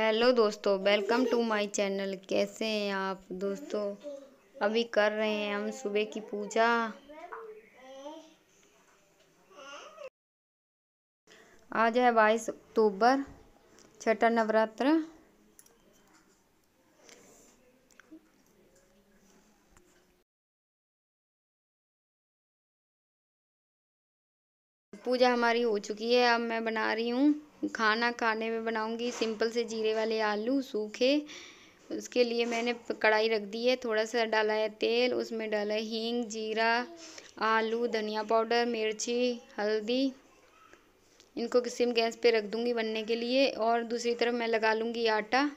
hello दोस्तों welcome to my channel कैसे हैं आप दोस्तों अभी कर रहे हैं हम सुबह की पूजा आज है बाईस अक्टूबर छठा नवरात्र पूजा हमारी हो चुकी है अब मैं बना रही हूँ खाना खाने में बनाऊंगी सिंपल से जीरे वाले आलू सूखे उसके लिए मैंने कढ़ाई रख दी है थोड़ा सा डाला है तेल उसमें डाला है हींग जीरा आलू धनिया पाउडर मिर्ची हल्दी इनको में गैस पे रख दूंगी बनने के लिए और दूसरी तरफ मैं लगा लूँगी आटा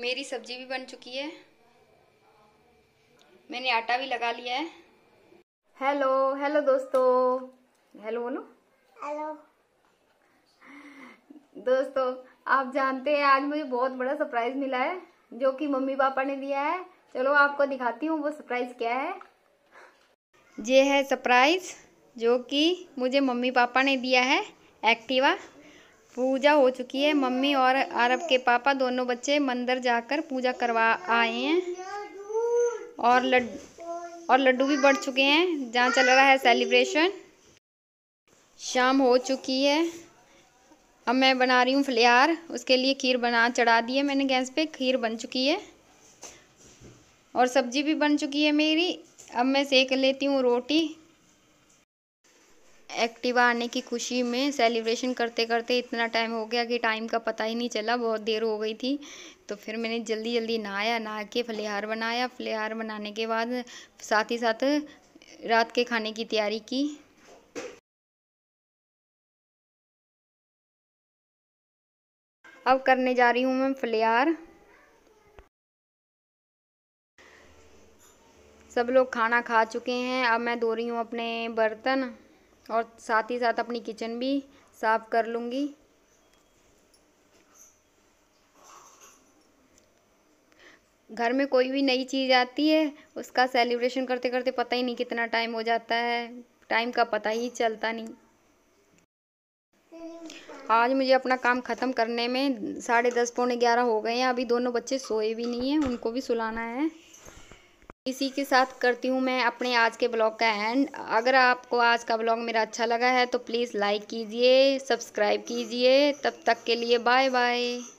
मेरी सब्ज़ी भी बन चुकी है मैंने आटा भी लगा लिया है हेलो हेलो दोस्तों हेलो बोलो हेलो दोस्तों आप जानते हैं आज मुझे बहुत बड़ा सरप्राइज मिला है जो कि मम्मी पापा ने दिया है चलो आपको दिखाती हूँ वो सरप्राइज क्या है ये है सरप्राइज जो कि मुझे मम्मी पापा ने दिया है एक्टिवा पूजा हो चुकी है मम्मी और आरब के पापा दोनों बच्चे मंदिर जाकर पूजा करवा आए हैं और लड और लड्डू भी बढ़ चुके हैं जहाँ चल रहा है सेलिब्रेशन शाम हो चुकी है अब मैं बना रही हूँ फलियार उसके लिए खीर बना चढ़ा दी है मैंने गैस पे खीर बन चुकी है और सब्जी भी बन चुकी है मेरी अब मैं सेक लेती हूँ रोटी एक्टिवा आने की खुशी में सेलिब्रेशन करते करते इतना टाइम हो गया कि टाइम का पता ही नहीं चला बहुत देर हो गई थी तो फिर मैंने जल्दी जल्दी नहाया नहा के फलिहार बनाया फलिहार बनाने के बाद साथ ही साथ रात के खाने की तैयारी की अब करने जा रही हूँ मैं फलिहार सब लोग खाना खा चुके हैं अब मैं धो रही हूँ अपने बर्तन और साथ ही साथ अपनी किचन भी साफ़ कर लूँगी घर में कोई भी नई चीज़ आती है उसका सेलिब्रेशन करते करते पता ही नहीं कितना टाइम हो जाता है टाइम का पता ही चलता नहीं आज मुझे अपना काम ख़त्म करने में साढ़े दस पौने ग्यारह हो गए हैं अभी दोनों बच्चे सोए भी नहीं हैं उनको भी सुलाना है इसी के साथ करती हूँ मैं अपने आज के ब्लॉग का एंड अगर आपको आज का ब्लॉग मेरा अच्छा लगा है तो प्लीज़ लाइक कीजिए सब्सक्राइब कीजिए तब तक के लिए बाय बाय